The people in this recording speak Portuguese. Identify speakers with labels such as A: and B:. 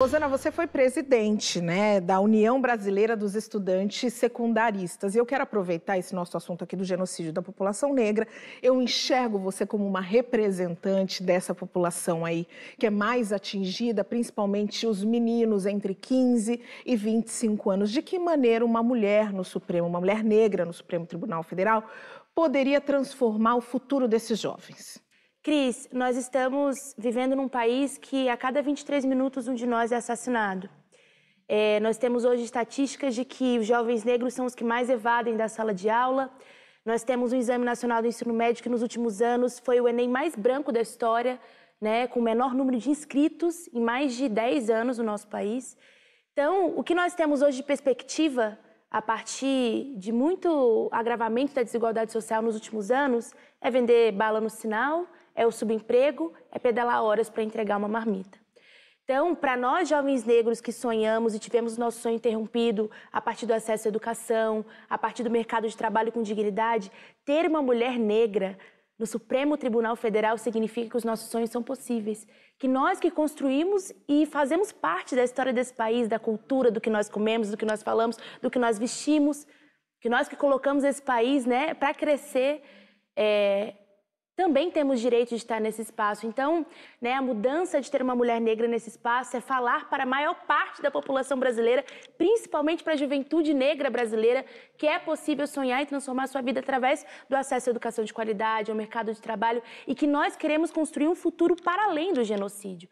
A: Rosana, você foi presidente né, da União Brasileira dos Estudantes Secundaristas. E eu quero aproveitar esse nosso assunto aqui do genocídio da população negra. Eu enxergo você como uma representante dessa população aí, que é mais atingida, principalmente os meninos entre 15 e 25 anos. De que maneira uma mulher no Supremo, uma mulher negra no Supremo Tribunal Federal, poderia transformar o futuro desses jovens?
B: Cris, nós estamos vivendo num país que a cada 23 minutos um de nós é assassinado. É, nós temos hoje estatísticas de que os jovens negros são os que mais evadem da sala de aula. Nós temos o um Exame Nacional do Ensino Médio que nos últimos anos foi o Enem mais branco da história, né, com o menor número de inscritos em mais de 10 anos no nosso país. Então, o que nós temos hoje de perspectiva a partir de muito agravamento da desigualdade social nos últimos anos é vender bala no sinal, é o subemprego, é pedalar horas para entregar uma marmita. Então, para nós jovens negros que sonhamos e tivemos nosso sonho interrompido a partir do acesso à educação, a partir do mercado de trabalho com dignidade, ter uma mulher negra no Supremo Tribunal Federal significa que os nossos sonhos são possíveis, que nós que construímos e fazemos parte da história desse país, da cultura, do que nós comemos, do que nós falamos, do que nós vestimos, que nós que colocamos esse país, né, para crescer, é, também temos direito de estar nesse espaço. Então, né, a mudança de ter uma mulher negra nesse espaço é falar para a maior parte da população brasileira, principalmente para a juventude negra brasileira, que é possível sonhar e transformar sua vida através do acesso à educação de qualidade, ao mercado de trabalho e que nós queremos construir um futuro para além do genocídio.